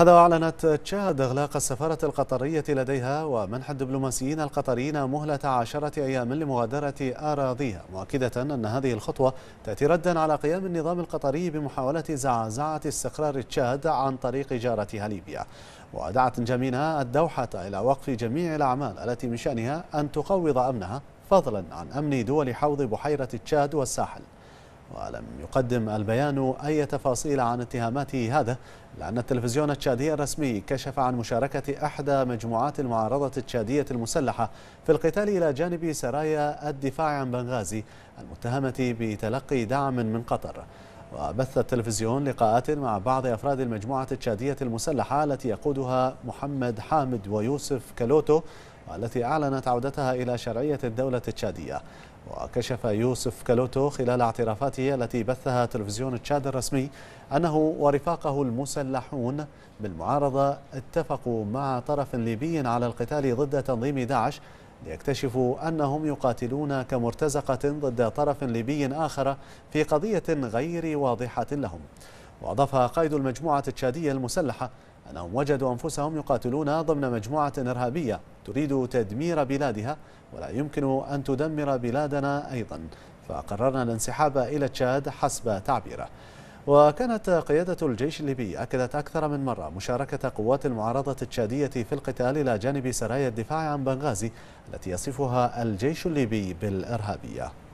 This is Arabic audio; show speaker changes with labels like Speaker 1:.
Speaker 1: هذا وأعلنت تشاد إغلاق السفارة القطرية لديها ومنح الدبلوماسيين القطريين مهلة عشرة أيام لمغادرة أراضيها مؤكدة أن هذه الخطوة تأتي ردا على قيام النظام القطري بمحاولة زعزعة استقرار تشاد عن طريق جارتها ليبيا ودعت جميلة الدوحة إلى وقف جميع الأعمال التي من شأنها أن تقوض أمنها فضلا عن أمن دول حوض بحيرة تشاد والساحل ولم يقدم البيان أي تفاصيل عن اتهاماته هذا لأن التلفزيون التشادي الرسمي كشف عن مشاركة إحدى مجموعات المعارضة التشادية المسلحة في القتال إلى جانب سرايا الدفاع عن بنغازي المتهمة بتلقي دعم من قطر وبث التلفزيون لقاءات مع بعض أفراد المجموعة التشادية المسلحة التي يقودها محمد حامد ويوسف كالوتو والتي أعلنت عودتها إلى شرعية الدولة التشادية وكشف يوسف كالوتو خلال اعترافاته التي بثها تلفزيون تشاد الرسمي أنه ورفاقه المسلحون بالمعارضة اتفقوا مع طرف ليبي على القتال ضد تنظيم داعش ليكتشفوا أنهم يقاتلون كمرتزقة ضد طرف ليبي آخر في قضية غير واضحة لهم وأضاف قائد المجموعة التشادية المسلحة أنهم وجدوا أنفسهم يقاتلون ضمن مجموعة إرهابية تريد تدمير بلادها ولا يمكن أن تدمر بلادنا أيضا فقررنا الانسحاب إلى تشاد حسب تعبيره وكانت قيادة الجيش الليبي أكدت أكثر من مرة مشاركة قوات المعارضة التشادية في القتال إلى جانب سرايا الدفاع عن بنغازي التي يصفها الجيش الليبي بالإرهابية